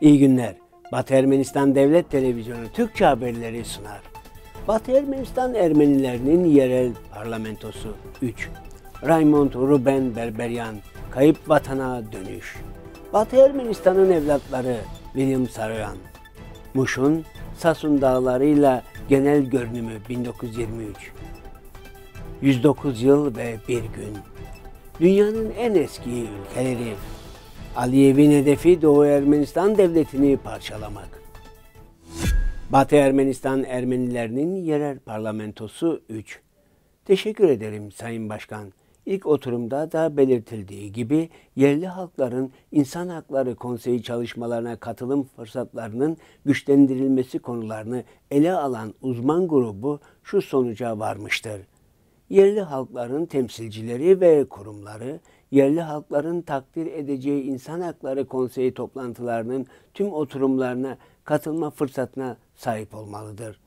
İyi günler. Batı Ermenistan Devlet Televizyonu Türkçe haberleri sunar. Batı Ermenistan Ermenilerinin yerel parlamentosu 3. Raymond Ruben Berberyan, Kayıp Vatana Dönüş. Batı Ermenistan'ın evlatları William Saroyan. Muş'un Sasun dağlarıyla genel görünümü 1923. 109 yıl ve bir gün. Dünyanın en eski ülkeleri Aliyev'in hedefi Doğu Ermenistan devletini parçalamak. Batı Ermenistan Ermenilerinin yerel parlamentosu 3. Teşekkür ederim Sayın Başkan. İlk oturumda da belirtildiği gibi yerli halkların insan Hakları Konseyi çalışmalarına katılım fırsatlarının güçlendirilmesi konularını ele alan uzman grubu şu sonuca varmıştır yerli halkların temsilcileri ve kurumları, yerli halkların takdir edeceği insan Hakları Konseyi toplantılarının tüm oturumlarına katılma fırsatına sahip olmalıdır.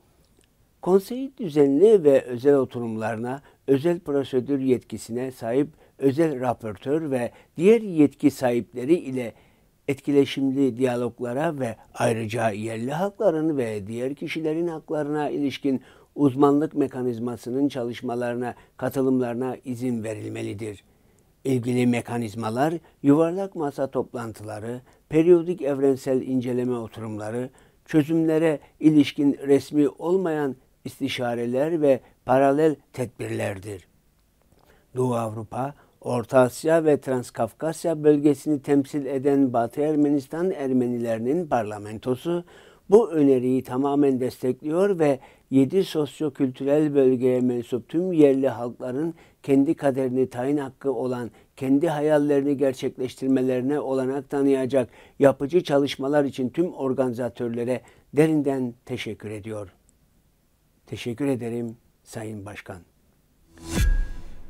Konsey düzenli ve özel oturumlarına, özel prosedür yetkisine sahip özel raportör ve diğer yetki sahipleri ile etkileşimli diyaloglara ve ayrıca yerli hakların ve diğer kişilerin haklarına ilişkin uzmanlık mekanizmasının çalışmalarına, katılımlarına izin verilmelidir. İlgili mekanizmalar, yuvarlak masa toplantıları, periyodik evrensel inceleme oturumları, çözümlere ilişkin resmi olmayan istişareler ve paralel tedbirlerdir. Doğu Avrupa, Orta Asya ve Transkafkasya bölgesini temsil eden Batı Ermenistan Ermenilerinin parlamentosu, bu öneriyi tamamen destekliyor ve 7 kültürel bölgeye mensup tüm yerli halkların kendi kaderini tayin hakkı olan, kendi hayallerini gerçekleştirmelerine olanak tanıyacak yapıcı çalışmalar için tüm organizatörlere derinden teşekkür ediyor. Teşekkür ederim Sayın Başkan.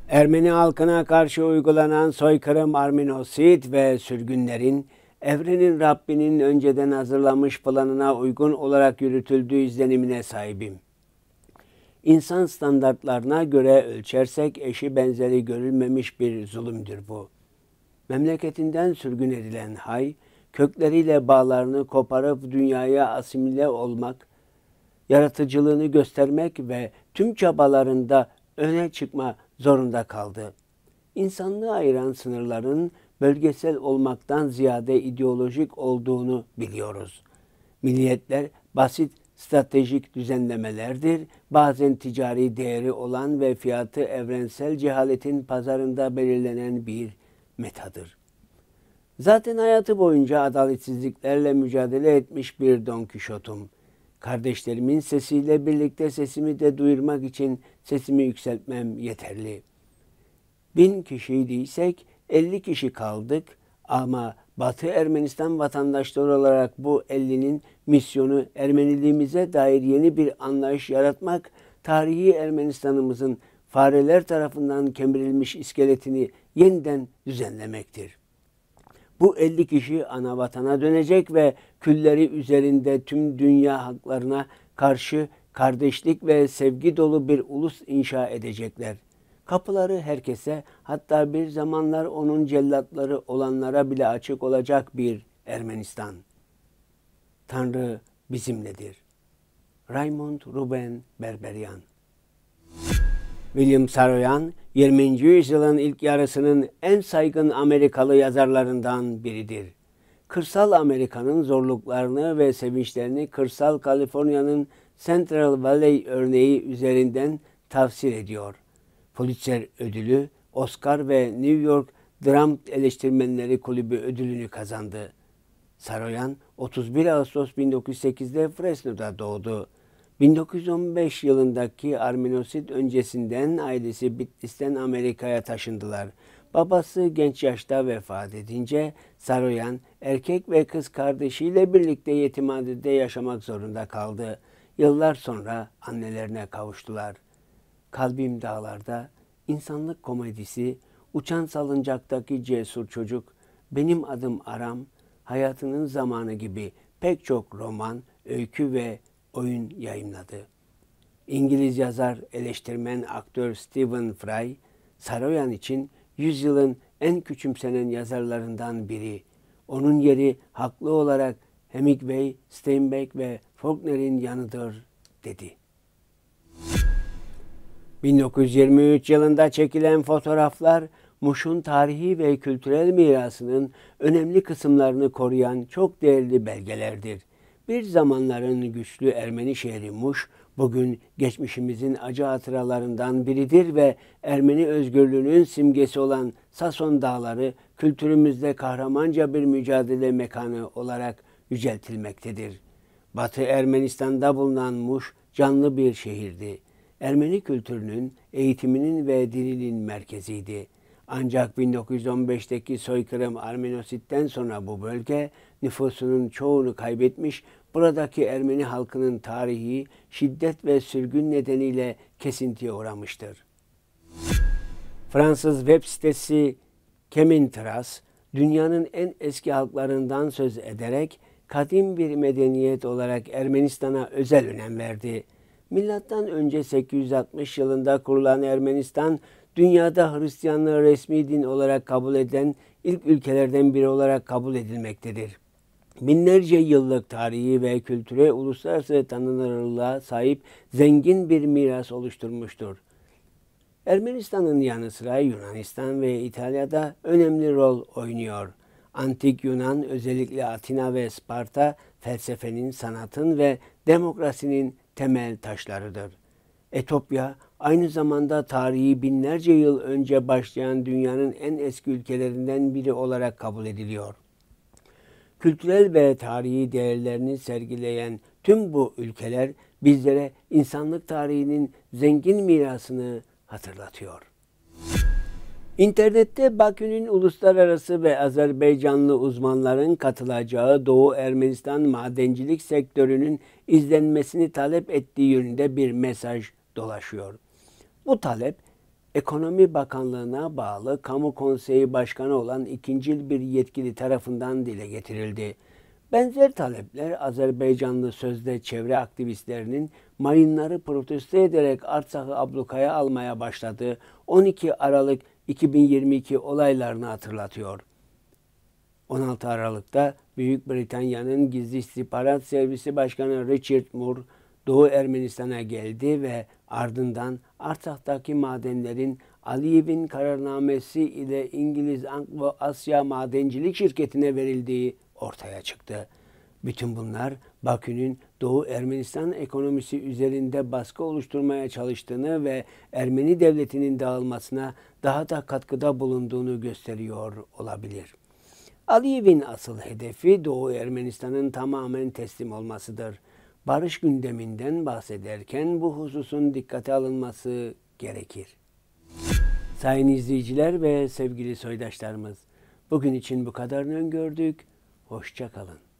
Ermeni halkına karşı uygulanan soykırım, Arminosit ve sürgünlerin evrenin Rabbinin önceden hazırlamış planına uygun olarak yürütüldüğü izlenimine sahibim. İnsan standartlarına göre ölçersek eşi benzeri görülmemiş bir zulümdür bu. Memleketinden sürgün edilen hay, kökleriyle bağlarını koparıp dünyaya asimile olmak, yaratıcılığını göstermek ve tüm çabalarında öne çıkma zorunda kaldı. İnsanlığı ayıran sınırların bölgesel olmaktan ziyade ideolojik olduğunu biliyoruz. Milliyetler basit stratejik düzenlemelerdir. Bazen ticari değeri olan ve fiyatı evrensel cehaletin pazarında belirlenen bir metadır. Zaten hayatı boyunca adaletsizliklerle mücadele etmiş bir Don Kişot'um. Kardeşlerimin sesiyle birlikte sesimi de duyurmak için sesimi yükseltmem yeterli. Bin kişiydiysek 50 kişi kaldık ama Batı Ermenistan vatandaşları olarak bu 50'nin misyonu Ermeniliğimize dair yeni bir anlayış yaratmak, tarihi Ermenistan'ımızın fareler tarafından kemirilmiş iskeletini yeniden düzenlemektir. Bu 50 kişi ana vatana dönecek ve külleri üzerinde tüm dünya haklarına karşı kardeşlik ve sevgi dolu bir ulus inşa edecekler.'' Kapıları herkese hatta bir zamanlar onun cellatları olanlara bile açık olacak bir Ermenistan. Tanrı bizimledir. Raymond Ruben Berberian William Saroyan, 20. yüzyılın ilk yarısının en saygın Amerikalı yazarlarından biridir. Kırsal Amerika'nın zorluklarını ve sevinçlerini kırsal Kaliforniya'nın Central Valley örneği üzerinden tafsir ediyor. Pulitzer ödülü, Oscar ve New York Dram Eleştirmenleri Kulübü ödülünü kazandı. Saroyan 31 Ağustos 1908'de Fresno'da doğdu. 1915 yılındaki Arminosit öncesinden ailesi Bitlis'ten Amerika'ya taşındılar. Babası genç yaşta vefat edince Saroyan erkek ve kız kardeşiyle birlikte yetimhanede yaşamak zorunda kaldı. Yıllar sonra annelerine kavuştular. Kalbim Dağlarda, İnsanlık Komedisi, Uçan Salıncak'taki Cesur Çocuk, Benim Adım Aram, Hayatının Zamanı gibi pek çok roman, öykü ve oyun yayımladı. İngiliz yazar, eleştirmen, aktör Stephen Fry, Saroyan için yüzyılın en küçümsenen yazarlarından biri. Onun yeri haklı olarak Hemingway, Steinbeck ve Faulkner'in yanıdır dedi. 1923 yılında çekilen fotoğraflar Muş'un tarihi ve kültürel mirasının önemli kısımlarını koruyan çok değerli belgelerdir. Bir zamanların güçlü Ermeni şehri Muş, bugün geçmişimizin acı hatıralarından biridir ve Ermeni özgürlüğünün simgesi olan Sason Dağları kültürümüzde kahramanca bir mücadele mekanı olarak yüceltilmektedir. Batı Ermenistan'da bulunan Muş canlı bir şehirdi. Ermeni kültürünün, eğitiminin ve dilinin merkeziydi. Ancak 1915'teki soykırım Armenosit'ten sonra bu bölge nüfusunun çoğunu kaybetmiş, buradaki Ermeni halkının tarihi şiddet ve sürgün nedeniyle kesintiye uğramıştır. Fransız web sitesi Kemintras, dünyanın en eski halklarından söz ederek kadim bir medeniyet olarak Ermenistan'a özel önem verdi. Milattan önce 860 yılında kurulan Ermenistan, dünyada Hristiyanlığı resmi din olarak kabul eden ilk ülkelerden biri olarak kabul edilmektedir. Binlerce yıllık tarihi ve kültüre uluslararası tanınırlığa sahip zengin bir miras oluşturmuştur. Ermenistan'ın yanı sıra Yunanistan ve İtalya'da önemli rol oynuyor. Antik Yunan özellikle Atina ve Sparta felsefenin, sanatın ve demokrasinin temel taşlarıdır. Etopya aynı zamanda tarihi binlerce yıl önce başlayan dünyanın en eski ülkelerinden biri olarak kabul ediliyor. Kültürel ve tarihi değerlerini sergileyen tüm bu ülkeler bizlere insanlık tarihinin zengin mirasını hatırlatıyor. İnternette Bakü'nün uluslararası ve Azerbaycanlı uzmanların katılacağı Doğu Ermenistan madencilik sektörünün izlenmesini talep ettiği yönünde bir mesaj dolaşıyor. Bu talep Ekonomi Bakanlığı'na bağlı Kamu Konseyi Başkanı olan ikincil bir yetkili tarafından dile getirildi. Benzer talepler Azerbaycanlı sözde çevre aktivistlerinin mayınları protesto ederek Artsak'ı ablukaya almaya başladığı 12 Aralık 2022 olaylarını hatırlatıyor. 16 Aralık'ta Büyük Britanya'nın Gizli İstihbarat Servisi Başkanı Richard Moore Doğu Ermenistan'a geldi ve ardından Artsakh'taki madenlerin Aliyev'in kararnamesi ile İngiliz Anglo Asya Madencilik Şirketi'ne verildiği ortaya çıktı. Bütün bunlar Bakü'nün Doğu Ermenistan ekonomisi üzerinde baskı oluşturmaya çalıştığını ve Ermeni devletinin dağılmasına daha da katkıda bulunduğunu gösteriyor olabilir. Aliyev'in asıl hedefi Doğu Ermenistan'ın tamamen teslim olmasıdır. Barış gündeminden bahsederken bu hususun dikkate alınması gerekir. Sayın izleyiciler ve sevgili soydaşlarımız, bugün için bu kadarını öngördük. Hoşçakalın.